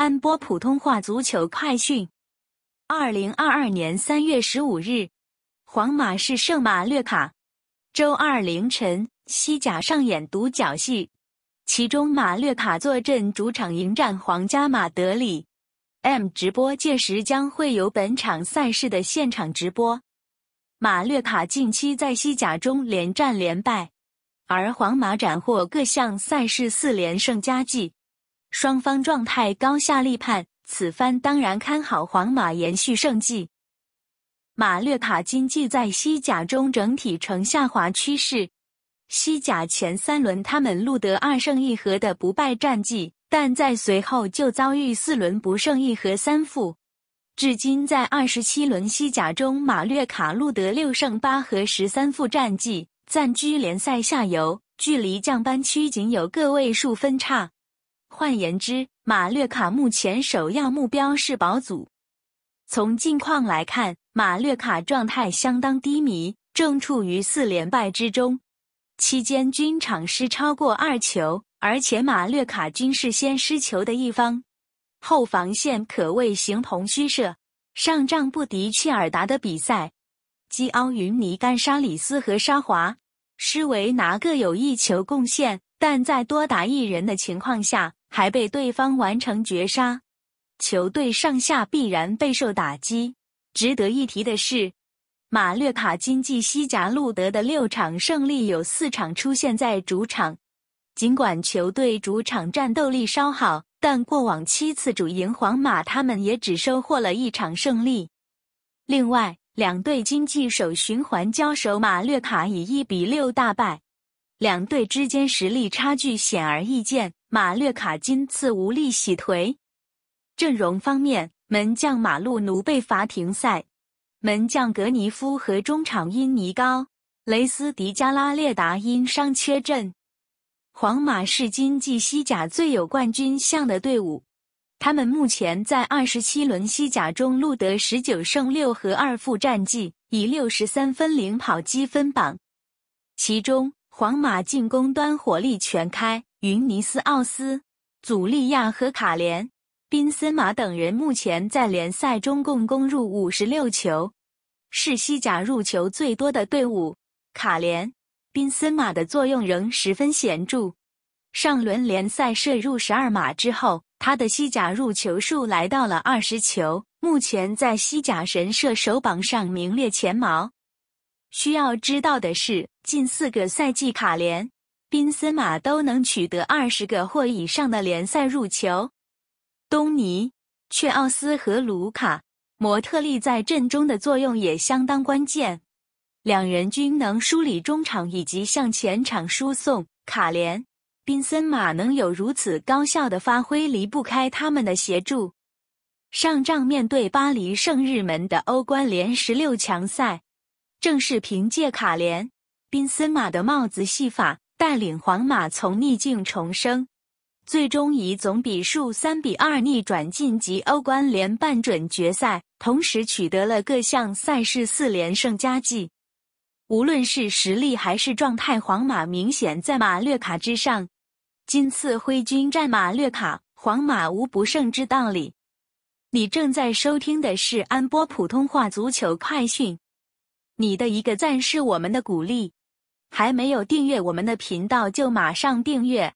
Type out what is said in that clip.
安播普通话足球快讯：二零二二年三月十五日，皇马是圣马略卡。周二凌晨，西甲上演独角戏，其中马略卡坐镇主场迎战皇家马德里。M 直播届时将会有本场赛事的现场直播。马略卡近期在西甲中连战连败，而皇马斩获各项赛事四连胜佳绩。双方状态高下立判，此番当然看好皇马延续胜绩。马略卡经济在西甲中整体呈下滑趋势，西甲前三轮他们录得二胜一和的不败战绩，但在随后就遭遇四轮不胜一和三负。至今在二十七轮西甲中，马略卡录得六胜八和十三负战绩，暂居联赛下游，距离降班区仅有个位数分差。换言之，马略卡目前首要目标是保组。从近况来看，马略卡状态相当低迷，正处于四连败之中，期间均场失超过二球，而且马略卡均是先失球的一方，后防线可谓形同虚设。上仗不敌切尔达的比赛，基奥、云尼甘、沙里斯和沙华、施维拿各有一球贡献，但在多达一人的情况下。还被对方完成绝杀，球队上下必然备受打击。值得一提的是，马略卡经季西甲录得的六场胜利有四场出现在主场。尽管球队主场战斗力稍好，但过往七次主赢皇马，他们也只收获了一场胜利。另外，两队经济首循环交手，马略卡以一比六大败，两队之间实力差距显而易见。马略卡今次无力洗颓。阵容方面，门将马路奴被罚停赛，门将格尼夫和中场因尼高、雷斯迪加拉列达因伤缺阵。皇马是今季西甲最有冠军相的队伍，他们目前在二十七轮西甲中录得十九胜六和二负战绩，以六十三分领跑积分榜，其中。皇马进攻端火力全开，云尼斯、奥斯、祖利亚和卡连宾森马等人目前在联赛中共攻入五十六球，是西甲入球最多的队伍。卡连宾森马的作用仍十分显著，上轮联赛射入十二码之后，他的西甲入球数来到了二十球，目前在西甲神射手榜上名列前茅。需要知道的是，近四个赛季，卡连宾森马都能取得二十个或以上的联赛入球。东尼、却奥斯和卢卡·莫特利在阵中的作用也相当关键，两人均能梳理中场以及向前场输送。卡连宾森马能有如此高效的发挥，离不开他们的协助。上仗面对巴黎圣日门的欧冠联十六强赛。正是凭借卡莲·宾斯马的帽子戏法，带领皇马从逆境重生，最终以总比数三比二逆转晋级欧冠联半准决赛，同时取得了各项赛事四连胜佳绩。无论是实力还是状态，皇马明显在马略卡之上。今次挥军战马略卡，皇马无不胜之道理。你正在收听的是安波普通话足球快讯。你的一个赞是我们的鼓励，还没有订阅我们的频道就马上订阅。